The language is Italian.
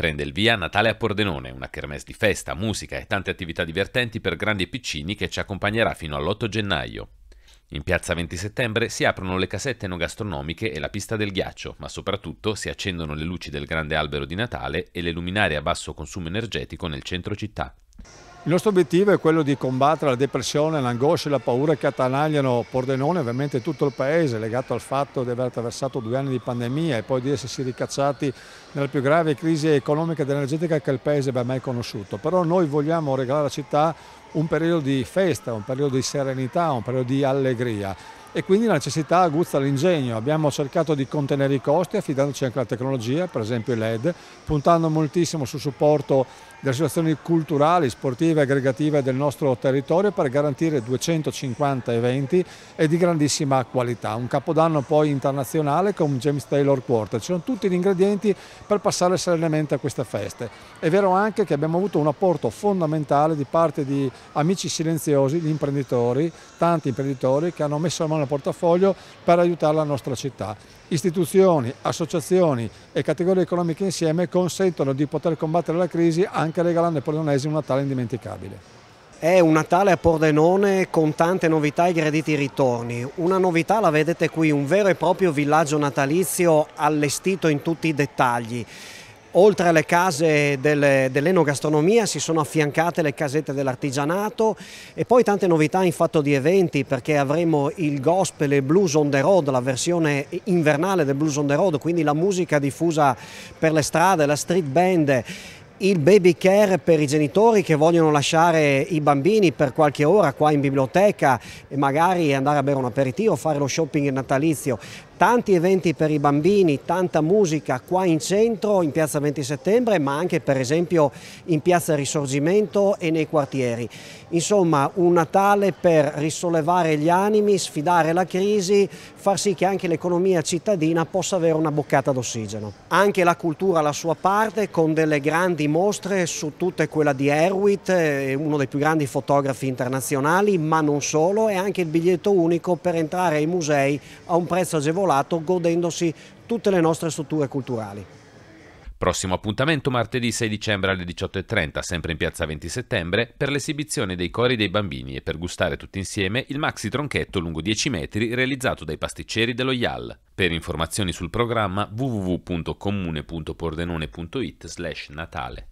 Prende il via Natale a Pordenone, una kermesse di festa, musica e tante attività divertenti per grandi e piccini che ci accompagnerà fino all'8 gennaio. In piazza 20 settembre si aprono le casette enogastronomiche e la pista del ghiaccio, ma soprattutto si accendono le luci del grande albero di Natale e le luminarie a basso consumo energetico nel centro città. Il nostro obiettivo è quello di combattere la depressione, l'angoscia e la paura che attanagliano Pordenone e ovviamente tutto il paese, legato al fatto di aver attraversato due anni di pandemia e poi di essersi ricacciati nella più grave crisi economica ed energetica che il paese abbia mai conosciuto. Però noi vogliamo regalare alla città un periodo di festa, un periodo di serenità, un periodo di allegria e quindi la necessità aguzza l'ingegno. Abbiamo cercato di contenere i costi affidandoci anche alla tecnologia, per esempio i LED, puntando moltissimo sul supporto delle situazioni culturali, sportive e aggregative del nostro territorio per garantire 250 eventi e di grandissima qualità. Un capodanno poi internazionale con James Taylor Quarter. Ci sono tutti gli ingredienti per passare serenamente a queste feste. È vero anche che abbiamo avuto un apporto fondamentale di parte di amici silenziosi, gli imprenditori, tanti imprenditori che hanno messo la mano nel portafoglio per aiutare la nostra città. Istituzioni, associazioni e categorie economiche insieme consentono di poter combattere la crisi anche regalando ai polonesi un Natale indimenticabile. È un Natale a Pordenone con tante novità e graditi ritorni. Una novità la vedete qui, un vero e proprio villaggio natalizio allestito in tutti i dettagli. Oltre alle case dell'enogastronomia si sono affiancate le casette dell'artigianato e poi tante novità in fatto di eventi perché avremo il gospel e blues on the road, la versione invernale del blues on the road, quindi la musica diffusa per le strade, la street band il baby care per i genitori che vogliono lasciare i bambini per qualche ora qua in biblioteca e magari andare a bere un aperitivo, fare lo shopping natalizio tanti eventi per i bambini, tanta musica qua in centro, in piazza 20 settembre, ma anche per esempio in piazza Risorgimento e nei quartieri. Insomma, un Natale per risollevare gli animi, sfidare la crisi, far sì che anche l'economia cittadina possa avere una boccata d'ossigeno. Anche la cultura ha la sua parte, con delle grandi mostre, su tutte quella di Erwitt, eh, uno dei più grandi fotografi internazionali, ma non solo, e anche il biglietto unico per entrare ai musei a un prezzo agevolato lato godendosi tutte le nostre strutture culturali. Prossimo appuntamento martedì 6 dicembre alle 18.30, sempre in piazza 20 settembre, per l'esibizione dei cori dei bambini e per gustare tutti insieme il maxi tronchetto lungo 10 metri realizzato dai pasticceri dello IAL. Per informazioni sul programma www.comune.pordenone.it slash natale.